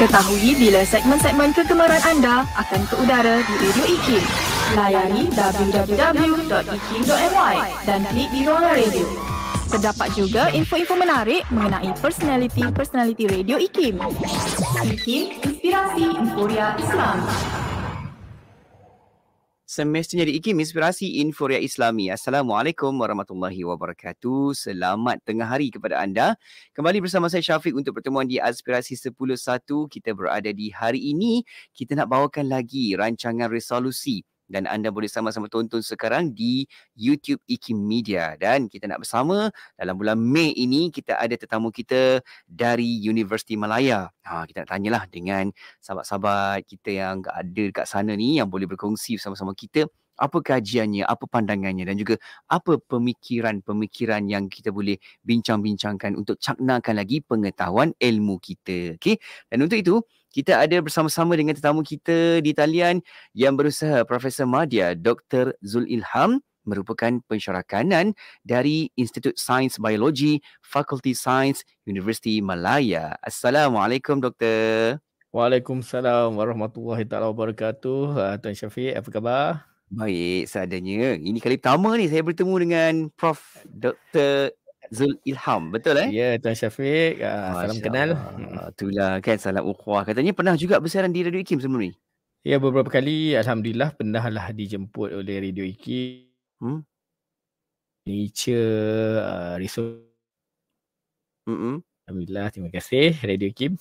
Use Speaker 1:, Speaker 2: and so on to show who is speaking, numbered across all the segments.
Speaker 1: Ketahui bila segmen-segmen kegemaran anda akan ke udara di Radio IKIM. Layari www.ikim.my dan klik di ruang radio. Terdapat juga info-info menarik mengenai personality-personality Radio IKIM. IKIM, Inspirasi Inforia Islam
Speaker 2: semestinya diikim inspirasi Inforia Islami. Assalamualaikum warahmatullahi wabarakatuh. Selamat tengah hari kepada anda. Kembali bersama saya Syafiq untuk pertemuan di Aspirasi 101. Kita berada di hari ini. Kita nak bawakan lagi rancangan resolusi dan anda boleh sama-sama tonton sekarang di YouTube Iki Media dan kita nak bersama dalam bulan Mei ini kita ada tetamu kita dari Universiti Malaya. Ha kita nak tanyalah dengan sahabat-sahabat kita yang ada dekat sana ni yang boleh berkongsi sama-sama kita apa kajiannya, apa pandangannya dan juga apa pemikiran-pemikiran yang kita boleh bincang-bincangkan untuk caknakan lagi pengetahuan ilmu kita. okay? Dan untuk itu, kita ada bersama-sama dengan tetamu kita di talian yang berusaha Profesor Madia Dr. Zul Ilham merupakan pensyarah kanan dari Institut Sains Biologi Fakulti Sains Universiti Malaya. Assalamualaikum Doktor. Waalaikumsalam warahmatullahi taala wabarakatuh. Ah, Tuan Syafiq, apa khabar? Baik seadanya. Ini kali pertama ni saya bertemu dengan Prof Dr. Zul Ilham. Betul eh? Ya, Tuan Syafiq. Uh, salam kenal. Uh, itulah kan, salam ukhwah. Katanya pernah
Speaker 3: juga bersiaran di Radio Ikim sebelum ni? Ya, beberapa kali. Alhamdulillah, pernah lah dijemput oleh Radio Ikim. Hmm? Nature, uh, Resource.
Speaker 2: Mm-mm. Alhamdulillah, terima kasih Radio Ikim.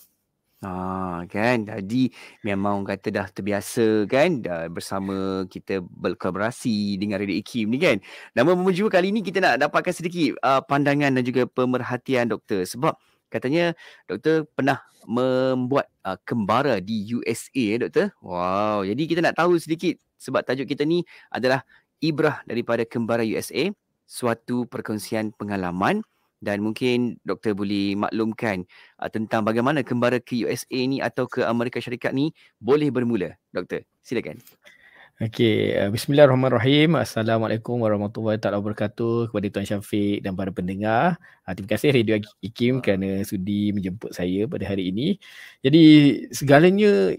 Speaker 2: Ah kan jadi memang orang kata dah terbiasa kan dah bersama kita berkolaborasi dengan Radio Ikim ni kan. Namun juga kali ni kita nak dapatkan sedikit uh, pandangan dan juga pemerhatian doktor sebab katanya doktor pernah membuat uh, kembara di USA ya eh, doktor. Wow, jadi kita nak tahu sedikit sebab tajuk kita ni adalah ibrah daripada kembara USA suatu perkongsian pengalaman dan mungkin doktor boleh maklumkan uh, tentang bagaimana kembara ke USA ni atau ke Amerika Syarikat ni boleh bermula doktor silakan
Speaker 3: Okey, ah, bismillahirrahmanirrahim. Assalamualaikum warahmatullahi taala wabarakatuh kepada Tuan Syafiq dan para pendengar. Ah, terima kasih Radio Ikim kerana sudi menjemput saya pada hari ini. Jadi segalanya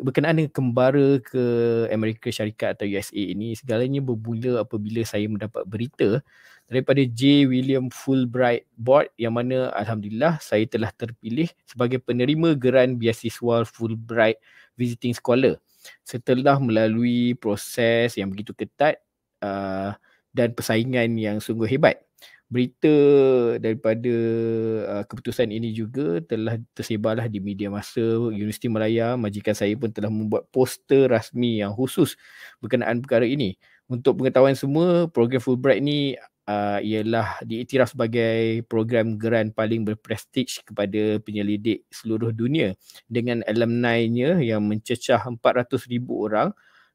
Speaker 3: berkenaan dengan kembara ke Amerika Syarikat atau USA ini segalanya berbunyi apabila saya mendapat berita daripada J. William Fulbright Board yang mana Alhamdulillah saya telah terpilih sebagai penerima geran biasiswa Fulbright Visiting Scholar setelah melalui proses yang begitu ketat uh, dan persaingan yang sungguh hebat. Berita daripada uh, keputusan ini juga telah tersebarlah di media masa Universiti Malaya. Majikan saya pun telah membuat poster rasmi yang khusus berkenaan perkara ini. Untuk pengetahuan semua, program Fulbright ni uh, ialah diiktiraf sebagai program grant paling berprestij kepada penyelidik seluruh dunia dengan alumni-nya yang mencecah 400,000 orang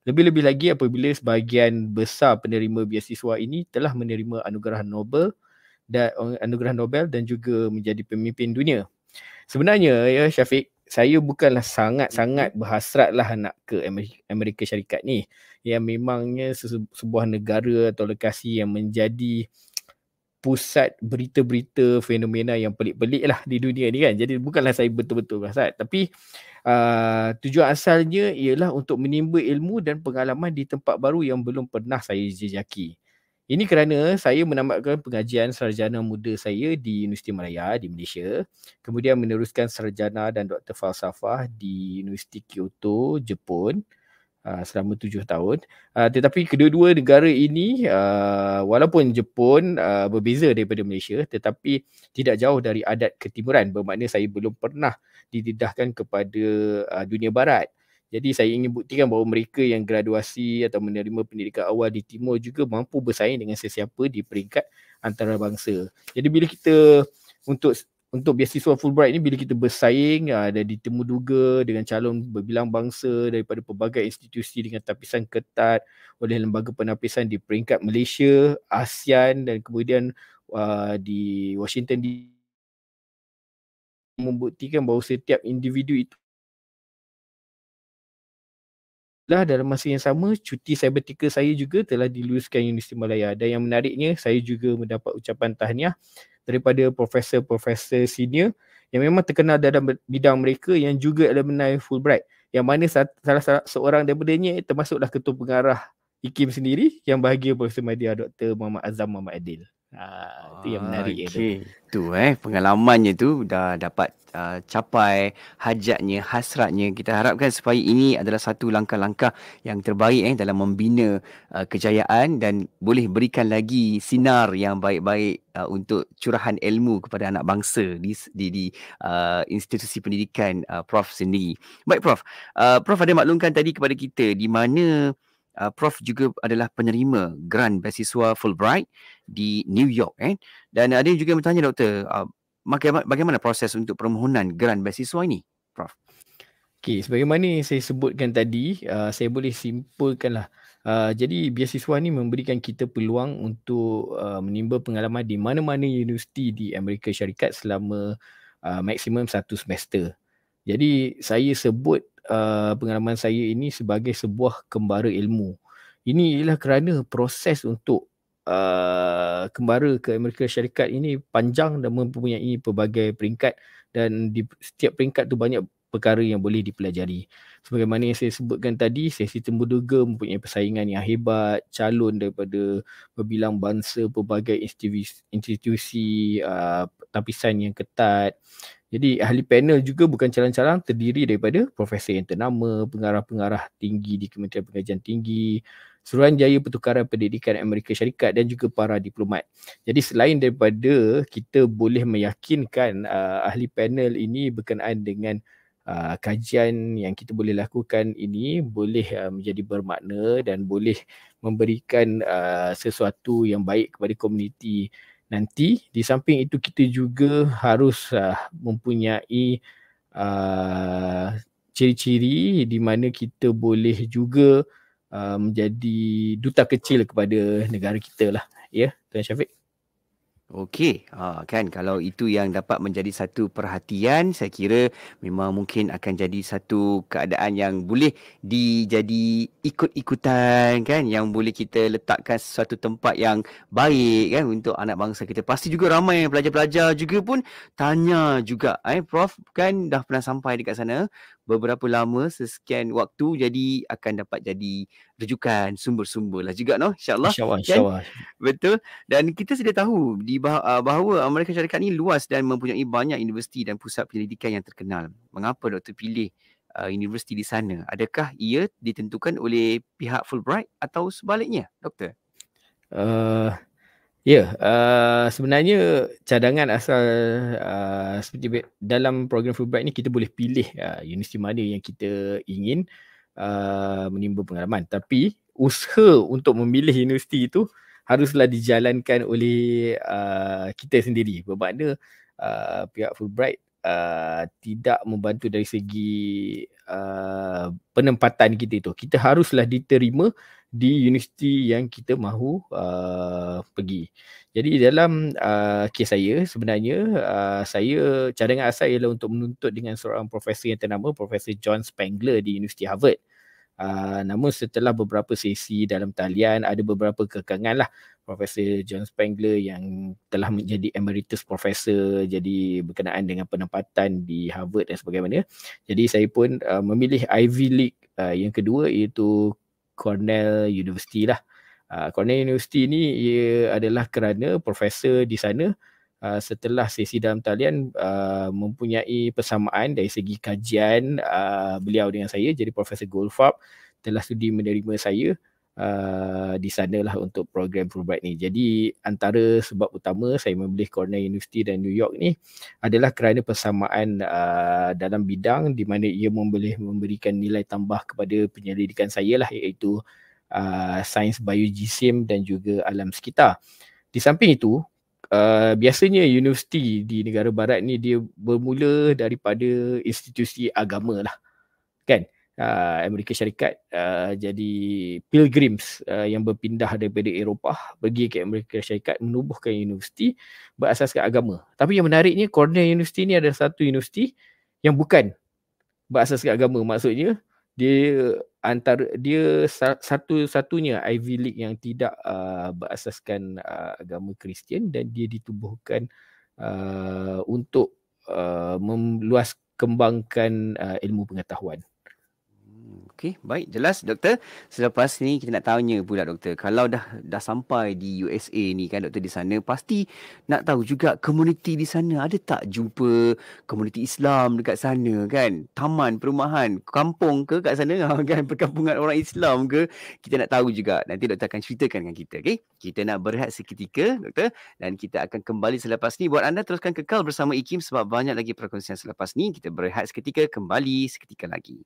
Speaker 3: lebih-lebih lagi apabila sebahagian besar penerima beasiswa ini telah menerima anugerah Nobel dan anugerah Nobel dan juga menjadi pemimpin dunia. Sebenarnya ya Syafiq, saya bukanlah sangat-sangat mm-hmm. berhasratlah nak ke Amerika Syarikat ni yang memangnya sebuah negara atau lokasi yang menjadi pusat berita-berita fenomena yang pelik-pelik lah di dunia ni kan. Jadi bukanlah saya betul-betul berhasrat. Tapi uh, tujuan asalnya ialah untuk menimba ilmu dan pengalaman di tempat baru yang belum pernah saya jejaki. Ini kerana saya menamatkan pengajian sarjana muda saya di Universiti Malaya di Malaysia, kemudian meneruskan sarjana dan doktor falsafah di Universiti Kyoto, Jepun ah, selama tujuh tahun. Ah, tetapi kedua-dua negara ini, ah, walaupun Jepun berbeza daripada Malaysia, tetapi tidak jauh dari adat ketimuran. Bermakna saya belum pernah dididahkan kepada dunia barat. Jadi saya ingin buktikan bahawa mereka yang graduasi atau menerima pendidikan awal di timur juga mampu bersaing dengan sesiapa di peringkat antarabangsa. Jadi bila kita untuk untuk beasiswa Fulbright ni bila kita bersaing ah, ada di temu duga dengan calon berbilang bangsa daripada pelbagai institusi dengan tapisan ketat oleh lembaga penapisan di peringkat Malaysia, ASEAN dan kemudian uh, di Washington di membuktikan bahawa setiap individu itu lah dalam masa yang sama cuti sabbatical saya juga telah diluluskan Universiti Malaya dan yang menariknya saya juga mendapat ucapan tahniah daripada profesor-profesor senior yang memang terkenal dalam bidang mereka yang juga alumni Fulbright yang mana salah, salah seorang daripadanya termasuklah ketua pengarah IKIM sendiri yang bahagia Profesor Media Dr. Muhammad Azam Muhammad Adil itu ah, yang ah, menarik okay.
Speaker 2: ya, tu. tu eh pengalamannya tu dah dapat uh, capai hajatnya hasratnya kita harapkan supaya ini adalah satu langkah-langkah yang terbaik eh dalam membina uh, kejayaan dan boleh berikan lagi sinar yang baik-baik uh, untuk curahan ilmu kepada anak bangsa di di, di uh, institusi pendidikan uh, prof sendiri baik prof uh, prof ada maklumkan tadi kepada kita di mana uh, uh, Prof juga adalah penerima grant beasiswa Fulbright di New York eh. Dan ada yang juga bertanya doktor, uh, bagaimana proses untuk permohonan grant beasiswa ini, Prof?
Speaker 3: Okey, sebagaimana saya sebutkan tadi, uh, saya boleh simpulkanlah. Uh, jadi beasiswa ni memberikan kita peluang untuk uh, menimba pengalaman di mana-mana universiti di Amerika Syarikat selama uh, maksimum satu semester. Jadi saya sebut Uh, pengalaman saya ini sebagai sebuah kembara ilmu. Ini ialah kerana proses untuk uh, kembara ke Amerika Syarikat ini panjang dan mempunyai pelbagai peringkat dan di setiap peringkat tu banyak perkara yang boleh dipelajari. Sebagaimana yang saya sebutkan tadi, sesi temuduga mempunyai persaingan yang hebat, calon daripada berbilang bangsa, pelbagai institusi, institusi uh, tapisan yang ketat. Jadi ahli panel juga bukan calon-calon terdiri daripada profesor yang ternama, pengarah-pengarah tinggi di Kementerian Pengajian Tinggi, Suruhanjaya Pertukaran Pendidikan Amerika Syarikat dan juga para diplomat. Jadi selain daripada kita boleh meyakinkan uh, ahli panel ini berkenaan dengan uh, kajian yang kita boleh lakukan ini boleh uh, menjadi bermakna dan boleh memberikan uh, sesuatu yang baik kepada komuniti nanti di samping itu kita juga harus uh, mempunyai uh, ciri-ciri di mana kita boleh juga uh, menjadi duta
Speaker 2: kecil kepada negara kita lah ya yeah, tuan Syafiq Okey, ha, kan kalau itu yang dapat menjadi satu perhatian, saya kira memang mungkin akan jadi satu keadaan yang boleh dijadi ikut-ikutan kan yang boleh kita letakkan satu tempat yang baik kan untuk anak bangsa kita. Pasti juga ramai pelajar-pelajar juga pun tanya juga eh Prof kan dah pernah sampai dekat sana beberapa lama sesekian waktu jadi akan dapat jadi rujukan sumber-sumber lah juga no? insyaallah insyaallah insya kan? betul dan kita sudah tahu di ah, bahawa Amerika Syarikat ni luas dan mempunyai banyak universiti dan pusat penyelidikan yang terkenal mengapa doktor pilih uh, universiti di sana adakah ia ditentukan oleh pihak Fulbright atau sebaliknya doktor
Speaker 3: uh, Ya, yeah, uh, sebenarnya cadangan asal uh, seperti dalam program Fulbright ni kita boleh pilih uh, universiti mana yang kita ingin uh, menimba pengalaman. Tapi usaha untuk memilih universiti itu haruslah dijalankan oleh uh, kita sendiri. Bermakna uh, pihak Fulbright uh, tidak membantu dari segi uh, penempatan kita itu. Kita haruslah diterima di universiti yang kita mahu uh, pergi. Jadi dalam uh, kes saya sebenarnya uh, saya cadangan asal ialah untuk menuntut dengan seorang profesor yang ternama Profesor John Spangler di Universiti Harvard. Uh, namun setelah beberapa sesi dalam talian ada beberapa kekangan lah Profesor John Spangler yang telah menjadi emeritus profesor jadi berkenaan dengan penempatan di Harvard dan sebagainya. Jadi saya pun uh, memilih Ivy League uh, yang kedua iaitu Cornell University lah. Uh, Cornell University ni ia adalah kerana profesor di sana uh, setelah sesi dalam talian uh, mempunyai persamaan dari segi kajian uh, beliau dengan saya jadi profesor Goldfarb telah sudi menerima saya Uh, di sana lah untuk program Fulbright ni. Jadi antara sebab utama saya memilih Cornell University dan New York ni adalah kerana persamaan uh, dalam bidang di mana ia boleh memberikan nilai tambah kepada penyelidikan saya lah iaitu uh, sains biogisim dan juga alam sekitar. Di samping itu, Uh, biasanya universiti di negara barat ni dia bermula daripada institusi agama lah kan uh, uh, Amerika Syarikat uh, jadi pilgrims uh, yang berpindah daripada Eropah pergi ke Amerika Syarikat menubuhkan universiti berasaskan agama. Tapi yang menariknya Cornell University ni ada satu universiti yang bukan berasaskan agama. Maksudnya dia antara dia satu-satunya Ivy League yang tidak uh, berasaskan uh, agama Kristian dan dia ditubuhkan uh, untuk uh, meluas kembangkan uh, ilmu pengetahuan.
Speaker 2: Okey, baik, jelas doktor. Selepas ni kita nak tanya pula doktor. Kalau dah dah sampai di USA ni kan doktor di sana, pasti nak tahu juga komuniti di sana ada tak jumpa komuniti Islam dekat sana kan? Taman perumahan, kampung ke kat sana ha, kan perkampungan orang Islam ke? Kita nak tahu juga. Nanti doktor akan ceritakan dengan kita, okey? Kita nak berehat seketika doktor dan kita akan kembali selepas ni buat anda teruskan kekal bersama Ikim sebab banyak lagi perkongsian selepas ni. Kita berehat seketika kembali seketika lagi.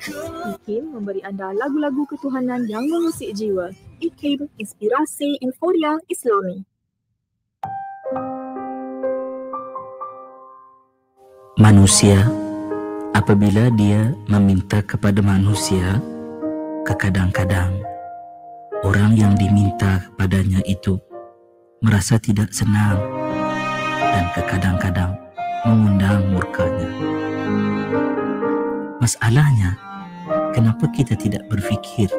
Speaker 1: Ikim memberi anda lagu-lagu ketuhanan yang mengusik jiwa. Ikim, inspirasi, euforia, islami. Manusia,
Speaker 3: apabila dia meminta kepada manusia, kekadang-kadang orang yang diminta kepadanya itu merasa tidak senang dan kekadang-kadang mengundang murkanya. Masalahnya, kenapa kita tidak berfikir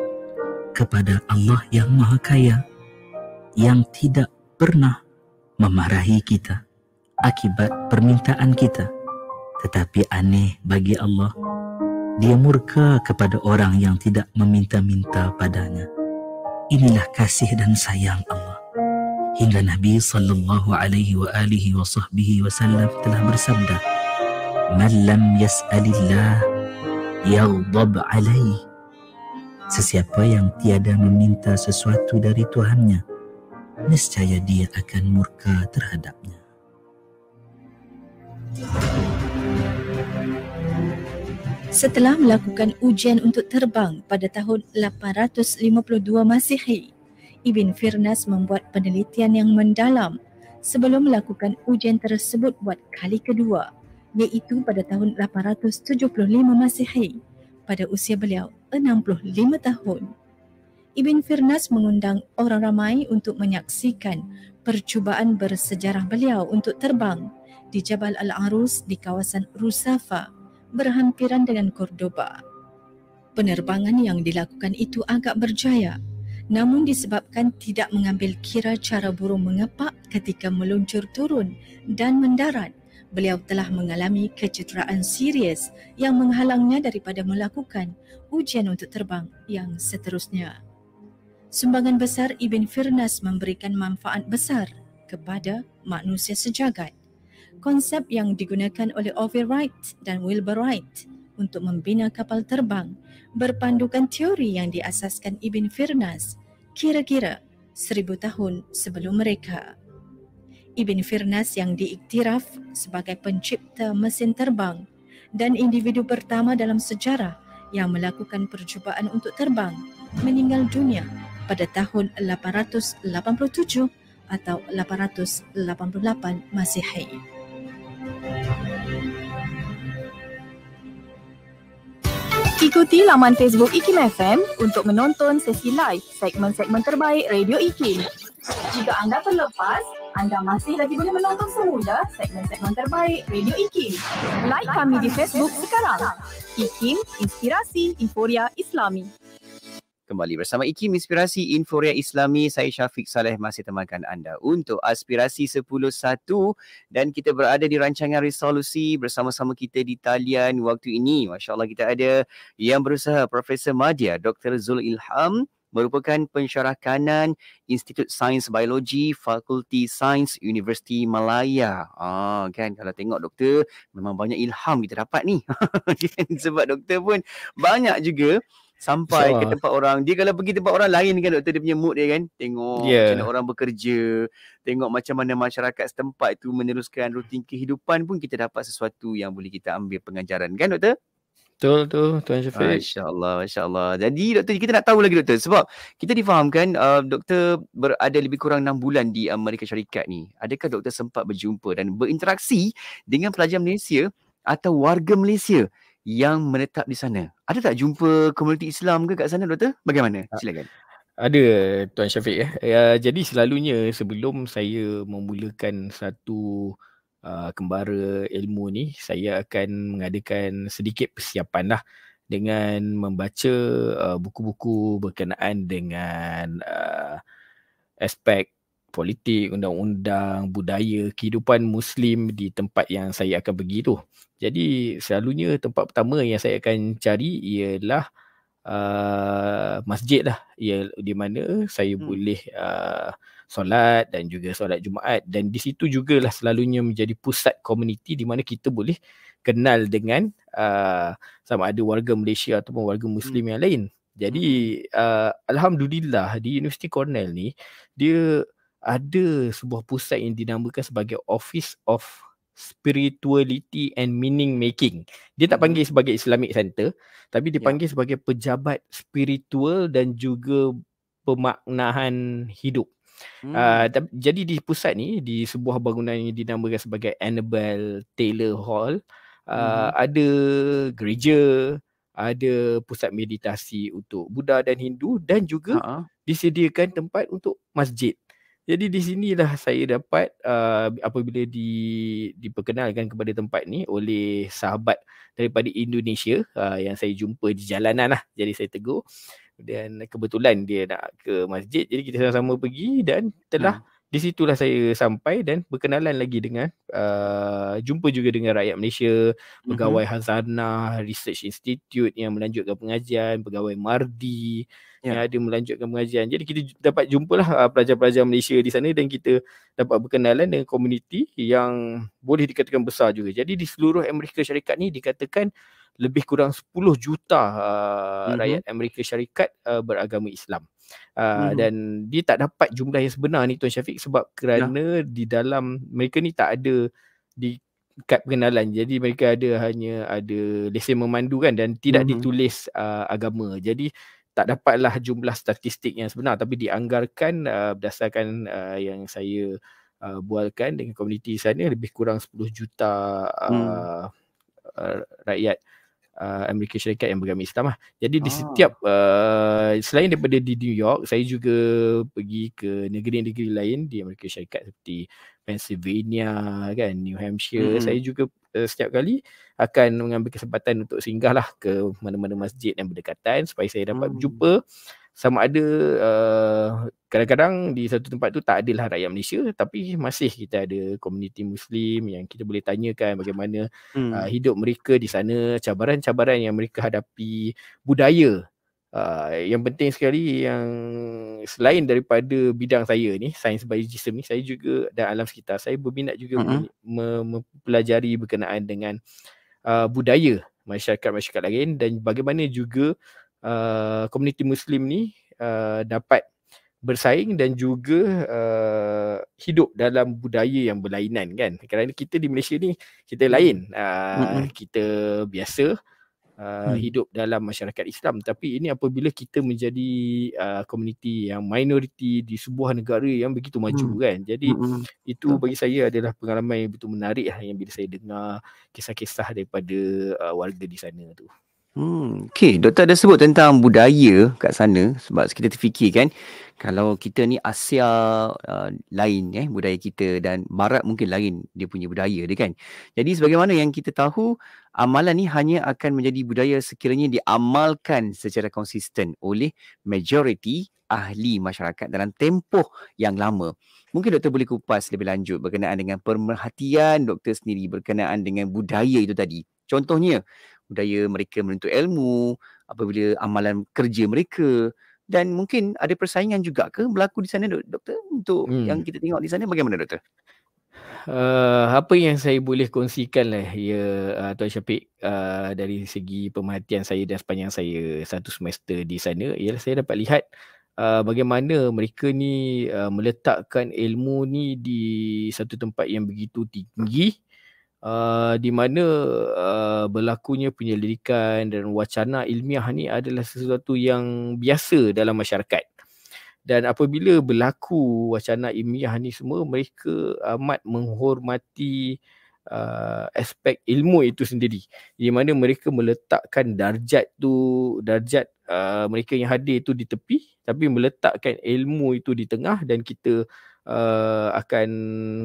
Speaker 3: kepada Allah yang Maha Kaya yang tidak pernah memarahi kita akibat permintaan kita tetapi aneh bagi Allah dia murka kepada orang yang tidak meminta-minta padanya inilah kasih dan sayang Allah hingga Nabi sallallahu alaihi wa alihi wasallam telah bersabda man lam yas'alillah يغضب عليه Sesiapa yang tiada meminta sesuatu dari Tuhannya, niscaya dia akan murka terhadapnya.
Speaker 1: Setelah melakukan ujian untuk terbang pada tahun 852 Masihi, Ibn Firnas membuat penelitian yang mendalam sebelum melakukan ujian tersebut buat kali kedua iaitu pada tahun 875 Masihi pada usia beliau 65 tahun. Ibn Firnas mengundang orang ramai untuk menyaksikan percubaan bersejarah beliau untuk terbang di Jabal Al-Arus di kawasan Rusafa berhampiran dengan Cordoba. Penerbangan yang dilakukan itu agak berjaya namun disebabkan tidak mengambil kira cara burung mengepak ketika meluncur turun dan mendarat beliau telah mengalami kecederaan serius yang menghalangnya daripada melakukan ujian untuk terbang yang seterusnya. Sumbangan besar Ibn Firnas memberikan manfaat besar kepada manusia sejagat. Konsep yang digunakan oleh Ovid Wright dan Wilbur Wright untuk membina kapal terbang berpandukan teori yang diasaskan Ibn Firnas kira-kira seribu tahun sebelum mereka. Ibn Firnas yang diiktiraf sebagai pencipta mesin terbang dan individu pertama dalam sejarah yang melakukan percubaan untuk terbang meninggal dunia pada tahun 887 atau 888 Masihi. Ikuti laman Facebook IKIM FM untuk menonton sesi live segmen-segmen terbaik Radio IKIM. Jika anda terlepas, anda masih lagi boleh menonton semula segmen-segmen terbaik Radio IKIM. Like kami di Facebook sekarang. IKIM Inspirasi Inforia Islami.
Speaker 2: Kembali bersama IKIM Inspirasi Inforia Islami. Saya Syafiq Saleh masih temankan anda untuk Aspirasi 101. Dan kita berada di rancangan resolusi bersama-sama kita di talian waktu ini. Masya Allah kita ada yang berusaha Profesor Madia Dr. Zul Ilham merupakan pensyarah kanan Institut Sains Biologi Fakulti Sains Universiti Malaya. Ah kan kalau tengok doktor memang banyak ilham kita dapat ni. Sebab doktor pun banyak juga sampai so, ke tempat orang. Dia kalau pergi tempat orang lain kan doktor dia punya mood dia kan. Tengok yeah. macam mana orang bekerja, tengok macam mana masyarakat setempat tu meneruskan rutin kehidupan pun kita dapat sesuatu yang boleh kita ambil pengajaran kan doktor? Betul tu Tuan Syafiq. Masya-Allah, masya Jadi doktor kita nak tahu lagi doktor sebab kita difahamkan uh, doktor berada lebih kurang enam bulan di Amerika Syarikat ni. Adakah doktor sempat berjumpa dan berinteraksi dengan pelajar Malaysia atau warga Malaysia yang menetap di sana? Ada tak jumpa komuniti Islam ke kat sana doktor? Bagaimana? Silakan.
Speaker 3: Ada Tuan Syafiq ya. Uh, jadi selalunya sebelum saya memulakan satu Uh, kembara ilmu ni saya akan mengadakan sedikit persiapan lah dengan membaca uh, buku-buku berkenaan dengan uh, aspek politik, undang-undang, budaya, kehidupan Muslim di tempat yang saya akan pergi tu. Jadi selalunya tempat pertama yang saya akan cari ialah uh, masjid lah. Ia, di mana saya hmm. boleh uh, solat dan juga solat Jumaat dan di situ jugalah selalunya menjadi pusat komuniti di mana kita boleh kenal dengan uh, sama ada warga Malaysia ataupun warga Muslim hmm. yang lain. Jadi hmm. uh, Alhamdulillah di Universiti Cornell ni dia ada sebuah pusat yang dinamakan sebagai Office of spirituality and meaning making. Dia tak hmm. panggil sebagai Islamic Center, tapi dipanggil ya. yeah. sebagai pejabat spiritual dan juga pemaknaan hidup. Hmm. Uh, jadi di pusat ni di sebuah bangunan yang dinamakan sebagai Annabelle Taylor Hall, uh, hmm. ada gereja, ada pusat meditasi untuk Buddha dan Hindu dan juga uh disediakan tempat untuk masjid. Jadi di sinilah saya dapat uh, apabila di diperkenalkan kepada tempat ni oleh sahabat daripada Indonesia uh, yang saya jumpa di jalanan lah. Jadi saya tegur dan kebetulan dia nak ke masjid jadi kita sama-sama pergi dan telah hmm. di situlah saya sampai dan berkenalan lagi dengan uh, jumpa juga dengan rakyat Malaysia, hmm. pegawai hmm. Hazanah Research Institute yang melanjutkan pengajian, pegawai Mardi, yeah. yang ada melanjutkan pengajian. Jadi kita dapat jumpalah uh, pelajar-pelajar Malaysia di sana dan kita dapat berkenalan dengan komuniti yang boleh dikatakan besar juga. Jadi di seluruh Amerika Syarikat ni dikatakan lebih kurang 10 juta uh, mm-hmm. rakyat Amerika Syarikat uh, beragama Islam. Uh, mm-hmm. dan dia tak dapat jumlah yang sebenar ni Tuan Syafiq sebab kerana yeah. di dalam mereka ni tak ada di kad pengenalan. Jadi mereka ada hanya ada lesen memandu kan dan tidak mm-hmm. ditulis uh, agama. Jadi tak dapatlah jumlah statistik yang sebenar tapi dianggarkan uh, berdasarkan uh, yang saya uh, bualkan dengan komuniti sana lebih kurang 10 juta uh, hmm. uh, rakyat uh, Amerika Syarikat yang beragama Islam lah. Jadi di ah. setiap uh, selain daripada di New York, saya juga pergi ke negeri-negeri lain di Amerika Syarikat seperti Pennsylvania kan, New Hampshire. Hmm. Saya juga uh, setiap kali akan mengambil kesempatan untuk singgahlah ke mana-mana masjid yang berdekatan supaya saya dapat hmm. berjumpa sama ada uh, kadang-kadang di satu tempat tu tak adalah rakyat Malaysia tapi masih kita ada komuniti Muslim yang kita boleh tanyakan bagaimana hmm. uh, hidup mereka di sana, cabaran-cabaran yang mereka hadapi, budaya. Uh, yang penting sekali yang selain daripada bidang saya ni sains biologi sistem ni saya juga dan alam sekitar saya berminat juga mm-hmm. mempelajari berkenaan dengan uh, budaya masyarakat-masyarakat lain dan bagaimana juga uh, komuniti muslim ni uh, dapat bersaing dan juga uh, hidup dalam budaya yang berlainan kan kerana kita di Malaysia ni kita lain uh, mm-hmm. kita biasa Uh, hmm. hidup dalam masyarakat Islam tapi ini apabila kita menjadi uh, komuniti uh, yang minoriti di sebuah negara yang begitu maju hmm. kan jadi hmm. hmm. itu hmm. bagi saya adalah pengalaman yang begitu menarik lah yang bila saya dengar kisah-kisah daripada uh, warga di sana tu
Speaker 2: Hmm, okay, doktor ada sebut tentang budaya kat sana sebab kita terfikir kan kalau kita ni Asia uh, lain eh budaya kita dan barat mungkin lain dia punya budaya dia kan. Jadi sebagaimana yang kita tahu amalan ni hanya akan menjadi budaya sekiranya diamalkan secara konsisten oleh majoriti ahli masyarakat dalam tempoh yang lama. Mungkin doktor boleh kupas lebih lanjut berkenaan dengan pemerhatian doktor sendiri berkenaan dengan budaya itu tadi. Contohnya, budaya mereka menuntut ilmu, apabila amalan kerja mereka dan mungkin ada persaingan juga ke berlaku di sana doktor untuk hmm. yang kita tengok di sana bagaimana doktor?
Speaker 3: Uh, apa yang saya boleh kongsikan lah ya uh, Tuan Syafiq uh, dari segi pemerhatian saya dan sepanjang saya satu semester di sana ialah saya dapat lihat uh, bagaimana mereka ni uh, meletakkan ilmu ni di satu tempat yang begitu tinggi hmm. Uh, di mana uh, berlakunya penyelidikan dan wacana ilmiah ni adalah sesuatu yang biasa dalam masyarakat. Dan apabila berlaku wacana ilmiah ni semua, mereka amat menghormati uh, aspek ilmu itu sendiri. Di mana mereka meletakkan darjat tu, darjat uh, mereka yang hadir tu di tepi, tapi meletakkan ilmu itu di tengah dan kita uh, akan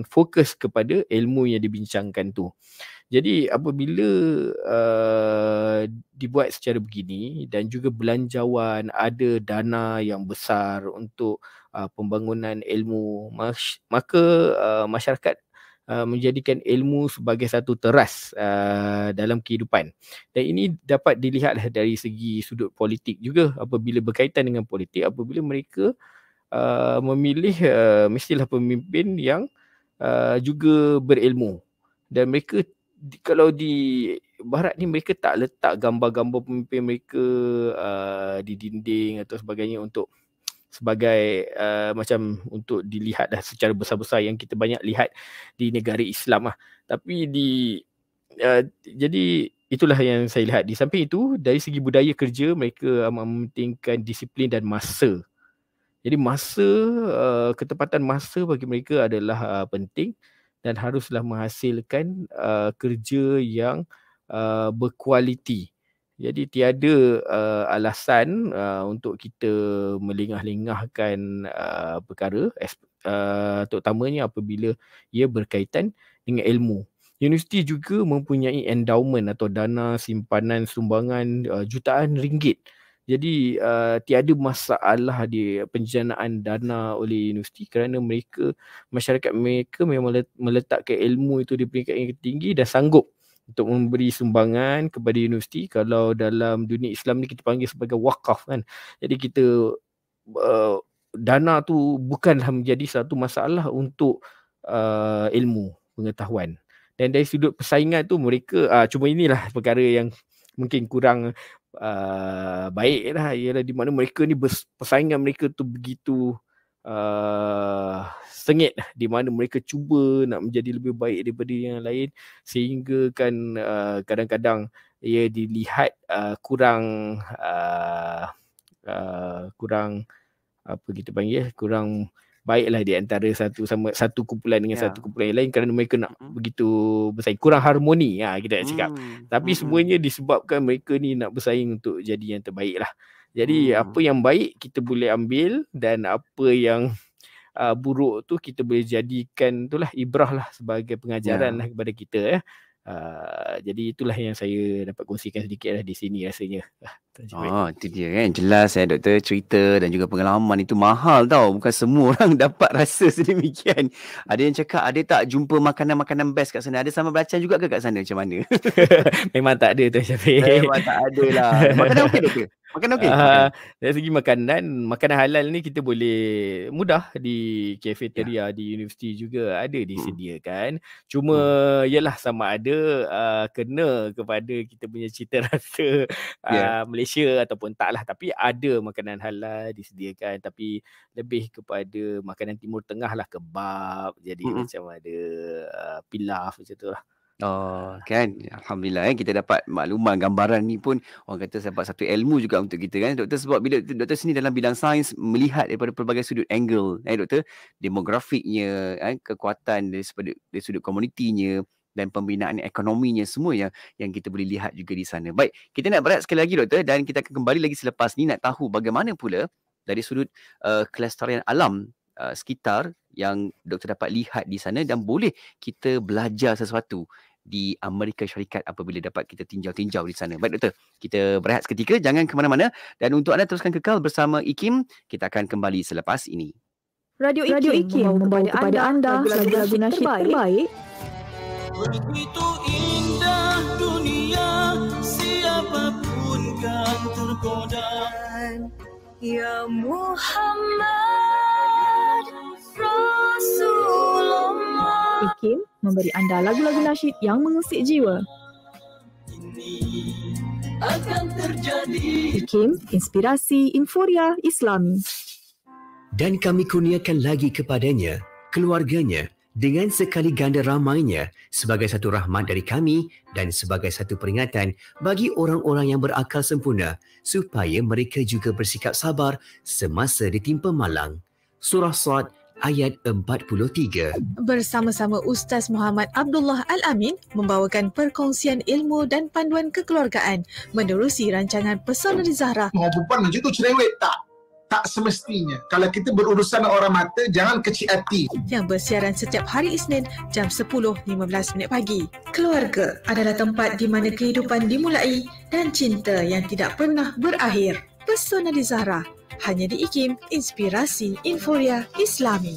Speaker 3: fokus kepada ilmu yang dibincangkan tu. Jadi apabila uh, dibuat secara begini dan juga belanjawan ada dana yang besar untuk uh, pembangunan ilmu mas- maka uh, masyarakat uh, menjadikan ilmu sebagai satu teras uh, dalam kehidupan. Dan ini dapat dilihat lah dari segi sudut politik juga apabila berkaitan dengan politik apabila mereka uh, uh, memilih uh, mestilah pemimpin yang uh, juga berilmu dan mereka di, kalau di barat ni mereka tak letak gambar-gambar pemimpin mereka uh, di dinding atau sebagainya untuk sebagai uh, macam untuk dilihat lah secara besar-besar yang kita banyak lihat di negara Islam lah tapi di uh, jadi itulah yang saya lihat di samping itu dari segi budaya kerja mereka amat mementingkan disiplin dan masa jadi masa eh, ketepatan masa bagi mereka adalah eh, penting dan haruslah menghasilkan eh, kerja yang berkualiti. Jadi tiada uh, alasan uh, untuk kita melingah-lingahkan uh, perkara uh, terutamanya apabila ia berkaitan dengan ilmu. Universiti juga mempunyai endowment atau dana simpanan sumbangan uh, jutaan ringgit uh, jadi uh, tiada masalah di penjanaan dana oleh universiti kerana mereka masyarakat mereka memang meletakkan ilmu itu di peringkat yang tinggi dan sanggup untuk memberi sumbangan kepada universiti kalau dalam dunia Islam ni kita panggil sebagai wakaf kan. Jadi kita uh, dana tu bukanlah menjadi satu masalah untuk uh, ilmu pengetahuan. Dan dari sudut persaingan tu mereka uh, cuma inilah perkara yang mungkin kurang uh, baik lah ialah di mana mereka ni bers- persaingan mereka tu begitu uh, sengit di mana mereka cuba nak menjadi lebih baik daripada yang lain sehingga kan uh, kadang-kadang ia dilihat uh, kurang uh, uh, kurang apa kita panggil kurang baiklah di antara satu sama satu kumpulan dengan yeah. satu kumpulan yang lain kerana mereka nak mm. begitu bersaing kurang harmoni ah ha, kita nak cakap. Mm. Tapi mm. semuanya disebabkan mereka ni nak bersaing untuk jadi yang terbaik lah. Jadi mm. apa yang baik kita boleh ambil dan apa yang uh, buruk tu kita boleh jadikan itulah ibrah lah sebagai pengajaran yeah. lah kepada kita ya. Uh, jadi itulah yang saya dapat kongsikan sedikit lah di sini rasanya. Oh,
Speaker 2: itu dia kan. Jelas eh doktor cerita dan juga pengalaman itu mahal tau. Bukan semua orang dapat rasa sedemikian. Ada yang cakap ada tak jumpa makanan-makanan best kat sana? Ada sama belacan juga ke kat sana macam mana? Memang tak
Speaker 3: ada tu Syafiq. Memang tak ada lah. Makanan okey doktor?
Speaker 2: Makan okey. Uh, dari segi makanan,
Speaker 3: makanan halal ni kita boleh mudah di cafeteria yeah. di universiti juga ada disediakan. Hmm. Cuma hmm. yalah sama ada uh, kena kepada kita punya cita rasa uh, ya. yeah. Malaysia ataupun taklah tapi ada makanan halal disediakan tapi lebih kepada makanan timur tengah lah kebab jadi mm-hmm. macam ada
Speaker 2: uh, pilaf macam tu lah Oh kan Alhamdulillah eh. Kita dapat makluman Gambaran ni pun Orang kata sebab satu ilmu juga Untuk kita kan Doktor sebab bila Doktor sini dalam bidang sains Melihat daripada pelbagai sudut angle eh, Doktor Demografiknya eh, Kekuatan dari, dari sudut komunitinya dan pembinaan ekonominya semua yang yang kita boleh lihat juga di sana. Baik, kita nak berat sekali lagi doktor dan kita akan kembali lagi selepas ni nak tahu bagaimana pula dari sudut uh, kelestarian alam uh, sekitar yang doktor dapat lihat di sana dan boleh kita belajar sesuatu di Amerika Syarikat apabila dapat kita tinjau-tinjau di sana. Baik doktor, kita berehat seketika, jangan ke mana-mana dan untuk anda teruskan kekal bersama IKIM, kita akan kembali selepas ini.
Speaker 1: Radio IKIM, Radio IKIM membawa, membawa kepada anda lagu-lagu nasyid terbaik. terbaik. Begitu
Speaker 2: indah dunia Siapapun kan tergoda Ya
Speaker 3: Muhammad Rasulullah
Speaker 1: Ikim memberi anda lagu-lagu nasyid yang mengusik jiwa akan inspirasi Inforia Islami
Speaker 2: Dan kami kurniakan lagi kepadanya, keluarganya dengan sekali ganda ramainya sebagai satu rahmat dari kami dan sebagai satu peringatan bagi orang-orang yang berakal sempurna supaya mereka juga bersikap sabar semasa ditimpa malang. Surah Sa'ad ayat 43.
Speaker 1: Bersama-sama Ustaz Muhammad Abdullah Al-Amin membawakan perkongsian ilmu dan panduan kekeluargaan menerusi rancangan Pesona di Zahra.
Speaker 3: Mau perempuan macam cerewet tak? tak semestinya. Kalau kita berurusan dengan orang mata, jangan kecil hati.
Speaker 1: Yang bersiaran setiap hari Isnin jam 10.15 pagi. Keluarga adalah tempat di mana kehidupan dimulai dan cinta yang tidak pernah berakhir. Pesona di Zahra, hanya di IKIM, Inspirasi Inforia Islami.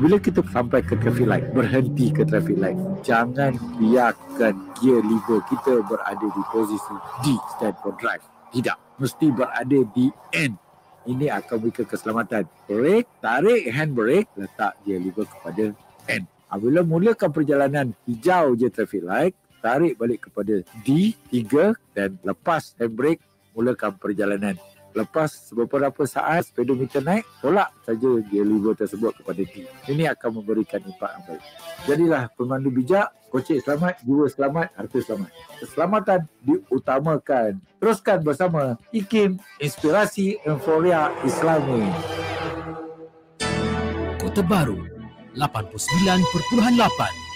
Speaker 3: Apabila kita sampai ke traffic light, berhenti ke traffic light. Jangan biarkan gear lever kita berada di posisi D stand for drive. Tidak. Mesti berada di N. Ini akan berikan keselamatan. Brake, tarik handbrake, letak gear lever kepada N. Apabila mulakan perjalanan hijau je traffic light, tarik balik kepada D, 3 dan lepas handbrake, mulakan perjalanan Lepas beberapa saat speedometer naik, tolak saja gear lever tersebut kepada T. Ini akan memberikan impak yang baik. Jadilah pemandu bijak, kocik selamat, jiwa selamat, harta selamat. Keselamatan diutamakan. Teruskan bersama IKIM Inspirasi Euphoria Islami.
Speaker 2: Kota Baru 89.8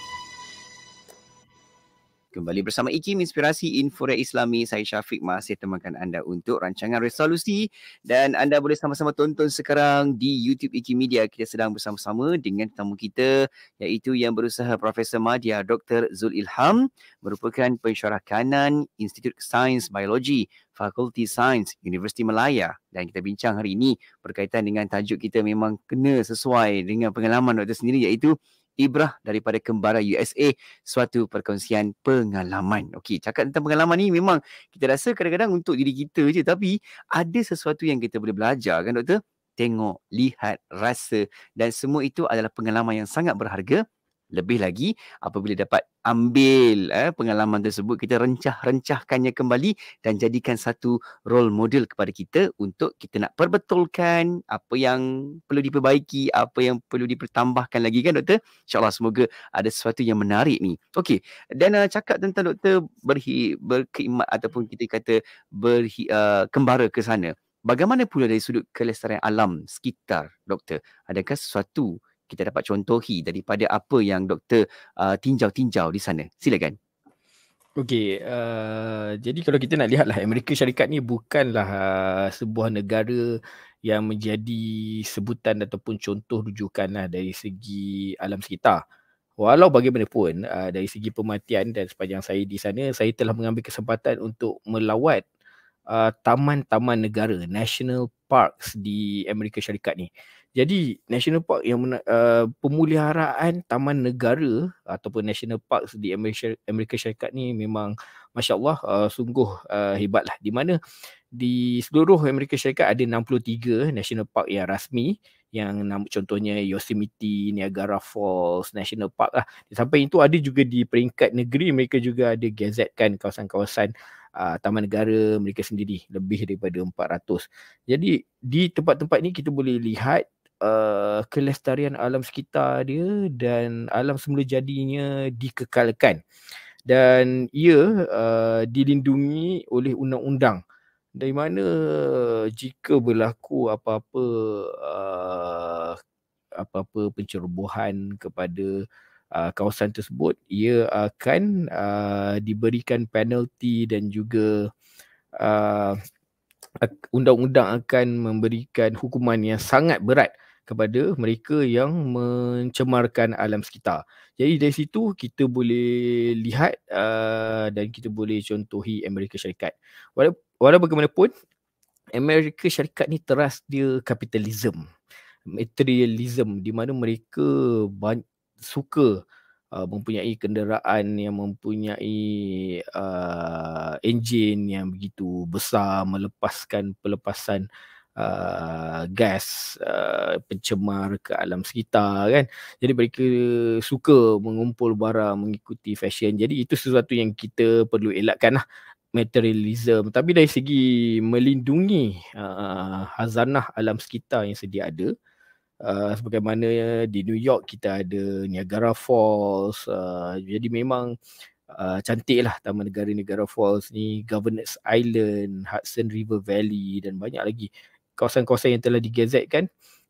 Speaker 2: Kembali bersama Ikim Inspirasi Inforia Islami, saya Syafiq masih temankan anda untuk rancangan resolusi dan anda boleh sama-sama tonton sekarang di YouTube Ikim Media. Kita sedang bersama-sama dengan tamu kita iaitu yang berusaha Profesor Madia Dr. Zul Ilham merupakan pensyarah kanan Institut Sains Biologi Fakulti Sains Universiti Melaya dan kita bincang hari ini berkaitan dengan tajuk kita memang kena sesuai dengan pengalaman doktor sendiri iaitu Ibrah daripada Kembara USA suatu perkongsian pengalaman. Okey, cakap tentang pengalaman ni memang kita rasa kadang-kadang untuk diri kita je tapi ada sesuatu yang kita boleh belajar kan doktor? Tengok, lihat, rasa dan semua itu adalah pengalaman yang sangat berharga lebih lagi apabila dapat ambil eh, pengalaman tersebut kita rencah-rencahkannya kembali dan jadikan satu role model kepada kita untuk kita nak perbetulkan apa yang perlu diperbaiki, apa yang perlu dipertambahkan lagi kan doktor? InsyaAllah semoga ada sesuatu yang menarik ni. Okey, dan uh, cakap tentang doktor berhi, berkhidmat ataupun kita kata berhi, uh, kembara ke sana. Bagaimana pula dari sudut kelestarian alam sekitar doktor? Adakah sesuatu kita dapat contohi daripada apa yang doktor uh, tinjau-tinjau di sana. Silakan.
Speaker 3: Okey, uh, jadi kalau kita nak lihatlah Amerika Syarikat ni bukanlah uh, sebuah negara yang menjadi sebutan ataupun contoh rujukan lah dari segi alam sekitar. Walau bagaimanapun uh, dari segi pematian dan sepanjang saya di sana saya telah mengambil kesempatan untuk melawat uh, taman-taman negara, national parks di Amerika Syarikat ni. Jadi National Park yang mena- uh, pemuliharaan taman negara ataupun National Parks di Amerika, Amerika Syarikat ni memang Masya Allah uh, sungguh uh, hebat lah. Di mana di seluruh Amerika Syarikat ada 63 National Park yang rasmi yang contohnya Yosemite, Niagara Falls, National Park lah. Sampai itu ada juga di peringkat negeri mereka juga ada gazetkan kawasan-kawasan Uh, Taman Negara mereka sendiri lebih daripada 400. Jadi di tempat-tempat ni kita boleh lihat uh, kelestarian alam sekitar dia dan alam semula jadinya dikekalkan dan ia uh, dilindungi oleh undang-undang dari mana jika berlaku apa-apa uh, apa-apa pencerobohan kepada uh, kawasan tersebut ia akan uh, diberikan penalti dan juga uh, undang-undang akan memberikan hukuman yang sangat berat uh, kepada mereka yang mencemarkan alam sekitar. Jadi dari situ kita boleh lihat uh, dan kita boleh contohi Amerika Syarikat. Walau bagaimanapun Amerika Syarikat ni teras dia kapitalism, materialism di mana mereka ban- suka Uh, mempunyai kenderaan yang mempunyai uh, enjin yang begitu besar melepaskan pelepasan uh, uh, gas uh, pencemar ke alam sekitar kan jadi mereka suka mengumpul barang mengikuti fashion jadi itu sesuatu yang kita perlu elakkan lah materialism tapi dari segi melindungi uh, hazanah alam sekitar yang sedia ada Uh, sebagaimana di New York kita ada Niagara Falls uh, jadi memang uh, cantiklah taman negara negara Falls ni Governors Island Hudson River Valley dan banyak lagi kawasan-kawasan yang telah digazetkan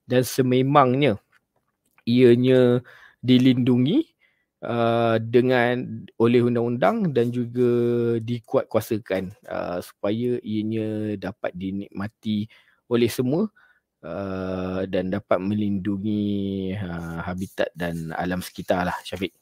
Speaker 3: dan sememangnya ianya dilindungi Uh, dengan oleh undang-undang dan juga dikuatkuasakan uh, supaya ianya dapat dinikmati oleh semua uh, dan dapat melindungi uh, habitat dan alam sekitar lah Syafiq.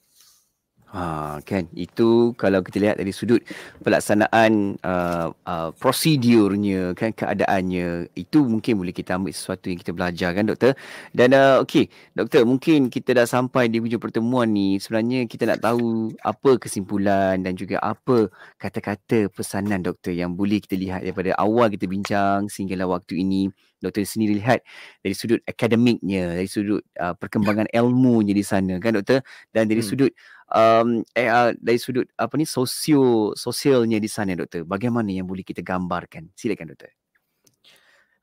Speaker 2: Ha, kan itu kalau kita lihat dari sudut pelaksanaan uh, uh, prosedurnya kan keadaannya itu mungkin boleh kita ambil sesuatu yang kita belajar kan doktor dan uh, okey doktor mungkin kita dah sampai di hujung pertemuan ni sebenarnya kita nak tahu apa kesimpulan dan juga apa kata-kata pesanan doktor yang boleh kita lihat daripada awal kita bincang sehinggalah waktu ini doktor sendiri lihat dari sudut akademiknya dari sudut uh, perkembangan ilmu di sana kan doktor dan dari hmm. sudut um, eh, uh, dari sudut apa ni sosio sosialnya di sana doktor bagaimana yang boleh kita gambarkan silakan doktor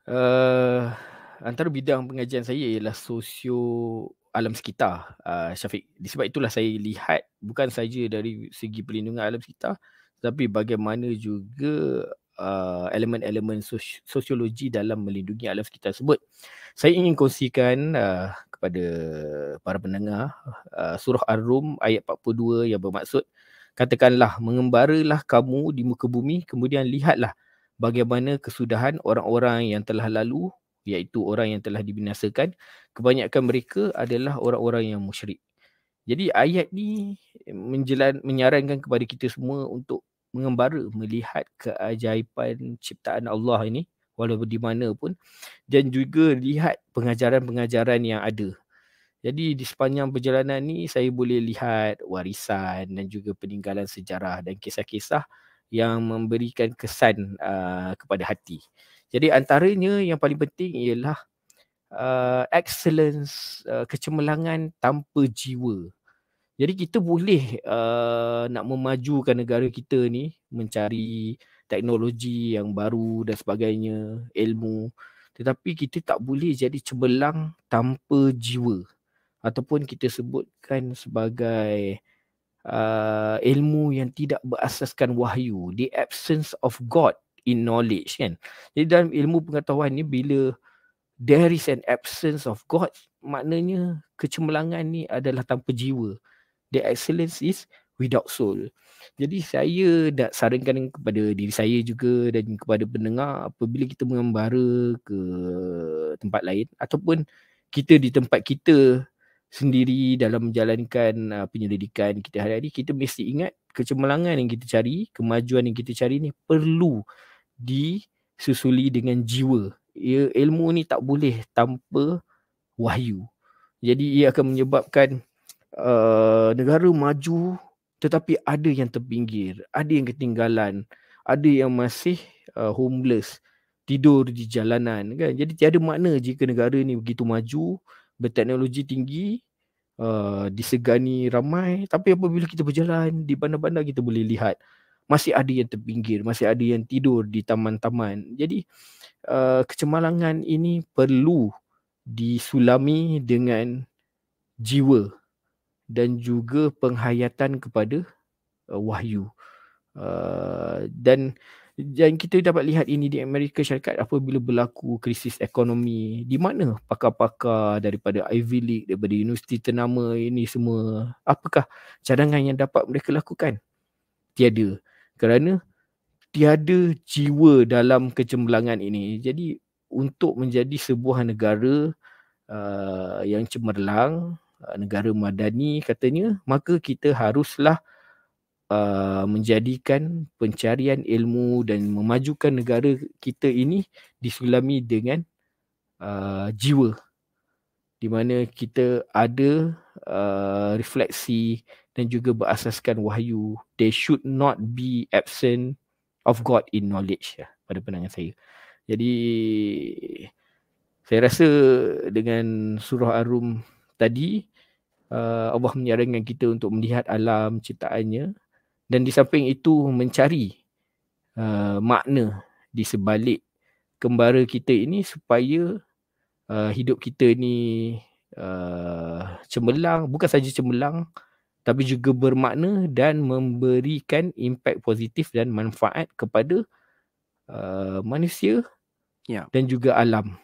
Speaker 3: uh, antara bidang pengajian saya ialah sosio alam sekitar uh, Syafiq disebab itulah saya lihat bukan saja dari segi perlindungan alam sekitar tapi bagaimana juga uh, elemen-elemen sosiologi dalam melindungi alam sekitar sebut. saya ingin kongsikan uh, kepada para pendengar uh, surah ar-rum ayat 42 yang bermaksud katakanlah mengembaralah kamu di muka bumi kemudian lihatlah bagaimana kesudahan orang-orang yang telah lalu iaitu orang yang telah dibinasakan kebanyakan mereka adalah orang-orang yang musyrik jadi ayat ni menjelan, menyarankan kepada kita semua untuk mengembara melihat keajaiban ciptaan Allah ini walaupun di mana pun dan juga lihat pengajaran-pengajaran yang ada. Jadi di sepanjang perjalanan ni saya boleh lihat warisan dan juga peninggalan sejarah dan kisah-kisah yang memberikan kesan uh, kepada hati. Jadi antaranya yang paling penting ialah uh, excellence, uh, kecemerlangan tanpa jiwa. Jadi kita boleh uh, nak memajukan negara kita ni mencari teknologi yang baru dan sebagainya, ilmu. Tetapi kita tak boleh jadi cemerlang tanpa jiwa. Ataupun kita sebutkan sebagai uh, ilmu yang tidak berasaskan wahyu. The absence of God in knowledge kan. Jadi dalam ilmu pengetahuan ni bila there is an absence of God, maknanya kecemerlangan ni adalah tanpa jiwa. The excellence is without soul. Jadi saya nak sarankan kepada diri saya juga dan kepada pendengar apabila kita mengembara ke tempat lain ataupun kita di tempat kita sendiri dalam menjalankan uh, penyelidikan kita hari ini, kita mesti ingat kecemerlangan yang kita cari, kemajuan yang kita cari ni perlu disusuli dengan jiwa. Ya, ilmu ni tak boleh tanpa wahyu. Jadi ia akan menyebabkan uh, negara maju tetapi ada yang terpinggir, ada yang ketinggalan, ada yang masih uh, homeless, tidur di jalanan kan. Jadi tiada makna jika negara ni begitu maju, berteknologi tinggi, uh, disegani ramai, tapi apabila kita berjalan di bandar-bandar kita boleh lihat masih ada yang terpinggir, masih ada yang tidur di taman-taman. Jadi uh, kecemalangan ini perlu disulami dengan jiwa dan juga penghayatan kepada uh, wahyu. Uh, dan yang kita dapat lihat ini di Amerika Syarikat apabila berlaku krisis ekonomi di mana pakar-pakar daripada Ivy League daripada universiti ternama ini semua apakah cadangan yang dapat mereka lakukan tiada kerana tiada jiwa dalam kecemerlangan ini jadi untuk menjadi sebuah negara uh, yang cemerlang Uh, negara madani katanya maka kita haruslah uh, menjadikan pencarian ilmu dan memajukan negara kita ini disulami dengan uh, jiwa di mana kita ada uh, refleksi dan juga berasaskan wahyu they should not be absent of god in knowledge ya, pada pandangan saya jadi saya rasa dengan surah ar-rum tadi uh, Allah menyarankan kita untuk melihat alam ciptaannya dan di samping itu mencari uh, makna di sebalik kembara kita ini supaya uh, hidup kita ini uh, cemerlang bukan saja cemerlang tapi juga bermakna dan memberikan impak positif dan manfaat kepada uh, manusia yeah. dan juga alam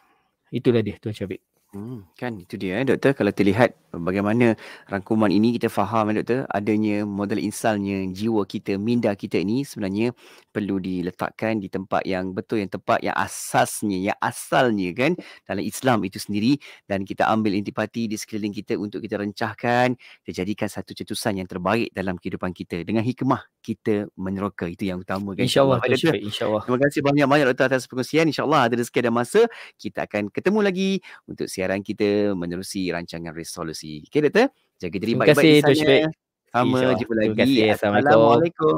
Speaker 3: itulah dia tuan
Speaker 2: Syafiq Hmm, kan itu dia eh, doktor kalau terlihat bagaimana rangkuman ini kita faham eh, doktor adanya model insalnya jiwa kita minda kita ini sebenarnya perlu diletakkan di tempat yang betul yang tempat yang asasnya yang asalnya kan dalam Islam itu sendiri dan kita ambil intipati di sekeliling kita untuk kita rencahkan kita jadikan satu cetusan yang terbaik dalam kehidupan kita dengan hikmah kita meneroka itu yang utama kan insyaallah insyaallah terima kasih banyak-banyak doktor atas perkongsian insyaallah ada rezeki dan masa kita akan ketemu lagi untuk siaran kita menerusi rancangan resolusi. Okey, Doktor? Jaga diri baik-baik di sana. Terima kasih, Sama, jumpa lagi. Terima kasih. Assalamualaikum.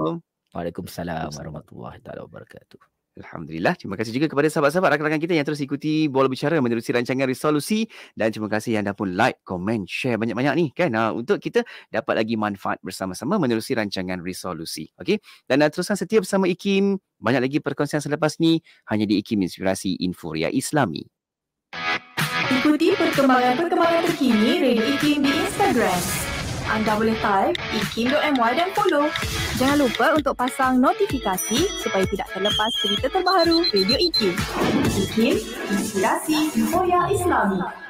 Speaker 3: Waalaikumsalam warahmatullahi wabarakatuh.
Speaker 2: Alhamdulillah. Terima kasih juga kepada sahabat-sahabat rakan-rakan kita yang terus ikuti Bola Bicara menerusi rancangan resolusi. Dan terima kasih yang dah pun like, komen, share banyak-banyak ni kan ah, untuk kita dapat lagi manfaat bersama-sama menerusi rancangan resolusi. Okay? Dan uh, teruskan setia bersama IKIM. Banyak lagi perkongsian selepas ni hanya di IKIM Inspirasi Inforia Islami.
Speaker 1: Ikuti perkembangan-perkembangan terkini Radio Ikim di Instagram. Anda boleh type ikim.my dan follow. Jangan lupa untuk pasang notifikasi supaya tidak terlepas cerita terbaru Radio Ikim. Ikim, inspirasi, koya islami.